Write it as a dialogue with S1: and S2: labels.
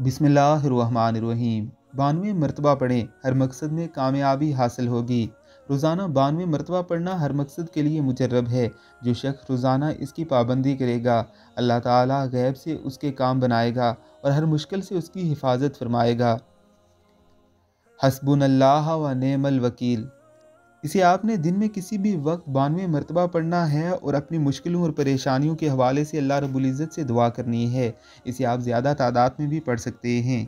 S1: बिसमीम बानवे मरतबा पढ़ें हर मकसद में कामयाबी हासिल होगी रोज़ाना बानवे मरतबा पढ़ना हर मकसद के लिए मुजरब है जो शख्स रोज़ाना इसकी पाबंदी करेगा अल्लाह ताला गैब से उसके काम बनाएगा और हर मुश्किल से उसकी हिफाजत फरमाएगा अल्लाह व नेमल वकील इसे आपने दिन में किसी भी वक्त बानवे मरतबा पढ़ना है और अपनी मुश्किलों और परेशानियों के हवाले से अल्लाह रबुल्ज़त से दुआ करनी है इसे आप ज़्यादा तादाद में भी पढ़ सकते हैं